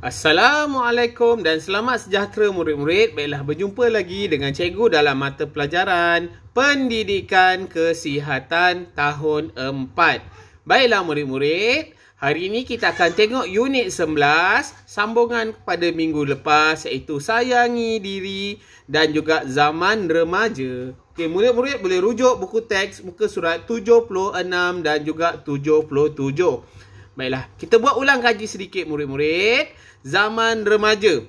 Assalamualaikum dan selamat sejahtera murid-murid. Baiklah berjumpa lagi dengan cikgu dalam mata pelajaran Pendidikan Kesihatan tahun 4. Baiklah murid-murid, hari ini kita akan tengok unit 11 sambungan kepada minggu lepas iaitu sayangi diri dan juga zaman remaja. Okey, murid-murid boleh rujuk buku teks muka surat 76 dan juga 77. Baiklah, kita buat ulang kaji sedikit murid-murid Zaman remaja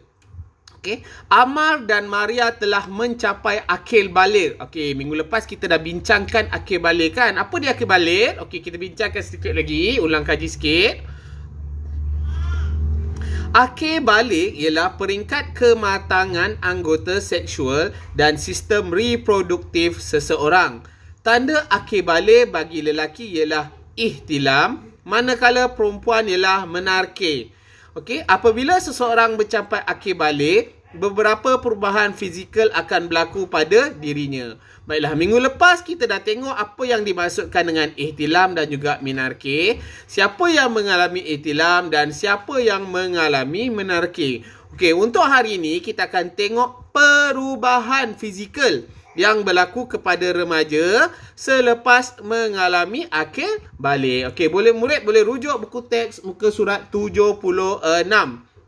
Okey, Amar dan Maria telah mencapai akil balik. Okey, minggu lepas kita dah bincangkan akil balir kan? Apa dia akil balik? Okey, kita bincangkan sedikit lagi, ulang kaji sikit. Akil balik ialah peringkat kematangan anggota seksual dan sistem reproduktif seseorang. Tanda akil balik bagi lelaki ialah ihtilam, manakala perempuan ialah menarke. Okey, apabila seseorang mencapai akhir balik, beberapa perubahan fizikal akan berlaku pada dirinya. Baiklah, minggu lepas kita dah tengok apa yang dimasukkan dengan ihtilam dan juga menarke. Siapa yang mengalami ihtilam dan siapa yang mengalami menarke. Okey, untuk hari ini kita akan tengok perubahan fizikal yang berlaku kepada remaja selepas mengalami akil balik. Okey, boleh murid boleh rujuk buku teks muka surat 76.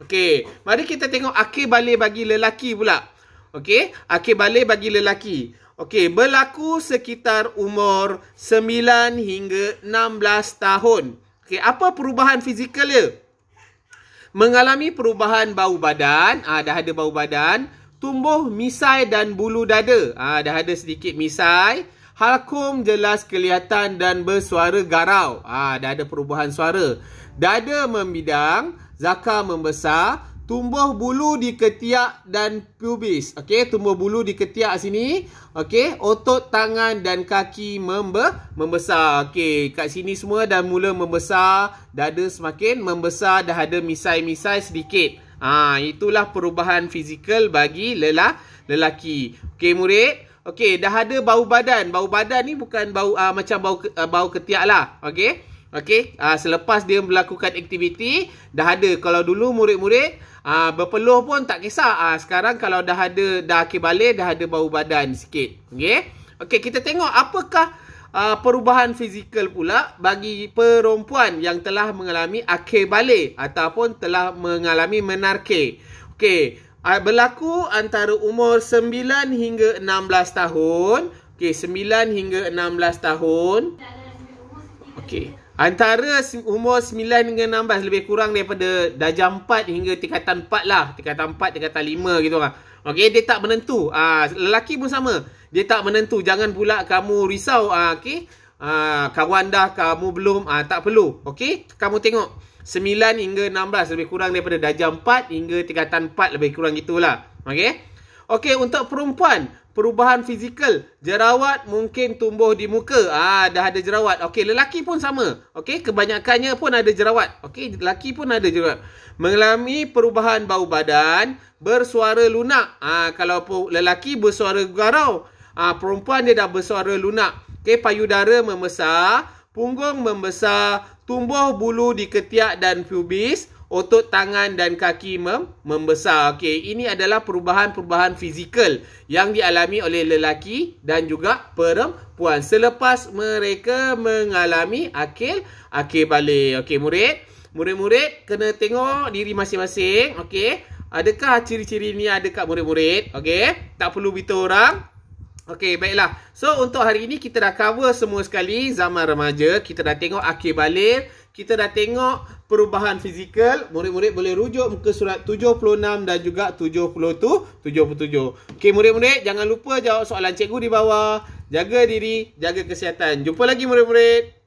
Okey, mari kita tengok akil balik bagi lelaki pula. Okey, akil balik bagi lelaki. Okey, berlaku sekitar umur 9 hingga 16 tahun. Okey, apa perubahan fizikalnya? Mengalami perubahan bau badan, ah ha, dah ada bau badan, tumbuh misai dan bulu dada. Ha, dah ada sedikit misai. Halkum jelas kelihatan dan bersuara garau. Ha, dah ada perubahan suara. Dada membidang, zakar membesar, tumbuh bulu di ketiak dan pubis. Okey, tumbuh bulu di ketiak sini. Okey, otot tangan dan kaki membe membesar. Okey, kat sini semua dah mula membesar. Dada semakin membesar, dah ada misai-misai sedikit. Ha, itulah perubahan fizikal bagi lela lelaki. Okey murid. Okey dah ada bau badan. Bau badan ni bukan bau uh, macam bau uh, bau ketiak lah. Okey. Okey. Uh, selepas dia melakukan aktiviti dah ada. Kalau dulu murid-murid uh, berpeluh pun tak kisah. Uh, sekarang kalau dah ada dah akhir dah ada bau badan sikit. Okey. Okey kita tengok apakah uh, perubahan fizikal pula bagi perempuan yang telah mengalami akhir balik ataupun telah mengalami menarke. Okey, uh, berlaku antara umur 9 hingga 16 tahun. Okey, 9 hingga 16 tahun. Okey. Antara umur 9 hingga 16 lebih kurang daripada darjah 4 hingga tingkatan 4 lah. Tingkatan 4, tingkatan 5 gitu lah. Okey, dia tak menentu. Ah, lelaki pun sama. Dia tak menentu. Jangan pula kamu risau. Ah, okey. Ah, kawan dah, kamu belum. Ah, tak perlu. Okey, kamu tengok. 9 hingga 16 lebih kurang daripada darjah 4 hingga tingkatan 4 lebih kurang gitulah. Okey. Okey, untuk perempuan, perubahan fizikal, jerawat mungkin tumbuh di muka. Ah, dah ada jerawat. Okey, lelaki pun sama. Okey, kebanyakannya pun ada jerawat. Okey, lelaki pun ada jerawat. Mengalami perubahan bau badan, bersuara lunak. Ah, kalau lelaki bersuara garau, ah perempuan dia dah bersuara lunak. Okey, payudara membesar, punggung membesar, tumbuh bulu di ketiak dan pubis otot tangan dan kaki mem- membesar. Okey, ini adalah perubahan-perubahan fizikal yang dialami oleh lelaki dan juga perempuan selepas mereka mengalami akil akil balik. Okey, murid, murid-murid kena tengok diri masing-masing, okey? Adakah ciri-ciri ni ada kat murid-murid? Okey, tak perlu beritahu orang. Okey, baiklah. So, untuk hari ini kita dah cover semua sekali zaman remaja. Kita dah tengok akhir balik kita dah tengok perubahan fizikal murid-murid boleh rujuk muka surat 76 dan juga 72 77 okey murid-murid jangan lupa jawab soalan cikgu di bawah jaga diri jaga kesihatan jumpa lagi murid-murid